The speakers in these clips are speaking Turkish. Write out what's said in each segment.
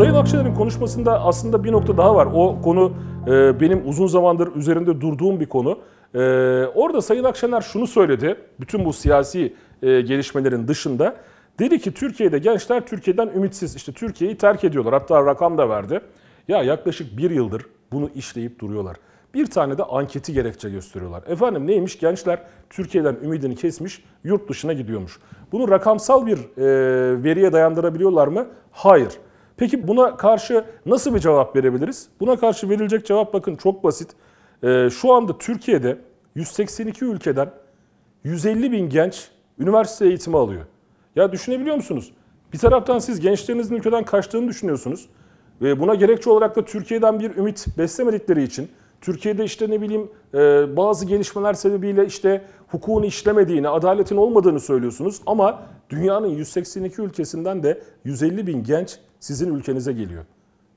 Sayın Akşener'in konuşmasında aslında bir nokta daha var. O konu e, benim uzun zamandır üzerinde durduğum bir konu. E, orada Sayın Akşener şunu söyledi, bütün bu siyasi e, gelişmelerin dışında. Dedi ki Türkiye'de gençler Türkiye'den ümitsiz. İşte Türkiye'yi terk ediyorlar. Hatta rakam da verdi. Ya yaklaşık bir yıldır bunu işleyip duruyorlar. Bir tane de anketi gerekçe gösteriyorlar. Efendim neymiş? Gençler Türkiye'den ümidini kesmiş, yurt dışına gidiyormuş. Bunu rakamsal bir e, veriye dayandırabiliyorlar mı? Hayır. Peki buna karşı nasıl bir cevap verebiliriz? Buna karşı verilecek cevap bakın çok basit. Ee, şu anda Türkiye'de 182 ülkeden 150 bin genç üniversite eğitimi alıyor. Ya düşünebiliyor musunuz? Bir taraftan siz gençlerinizin ülkeden kaçtığını düşünüyorsunuz. Ve buna gerekçe olarak da Türkiye'den bir ümit beslemedikleri için Türkiye'de işte ne bileyim e, bazı gelişmeler sebebiyle işte hukukun işlemediğini, adaletin olmadığını söylüyorsunuz ama dünyanın 182 ülkesinden de 150 bin genç sizin ülkenize geliyor.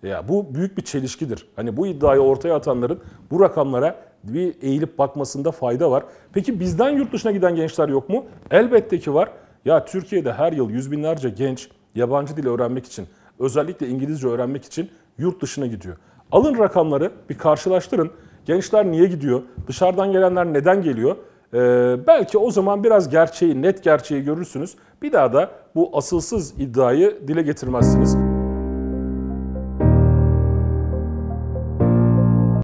Ya bu büyük bir çelişkidir. Hani bu iddiayı ortaya atanların bu rakamlara bir eğilip bakmasında fayda var. Peki bizden yurt dışına giden gençler yok mu? Elbette ki var. Ya Türkiye'de her yıl yüz binlerce genç yabancı dil öğrenmek için, özellikle İngilizce öğrenmek için yurt dışına gidiyor. Alın rakamları bir karşılaştırın. Gençler niye gidiyor? Dışarıdan gelenler neden geliyor? Ee, belki o zaman biraz gerçeği, net gerçeği görürsünüz. Bir daha da bu asılsız iddiayı dile getirmezsiniz.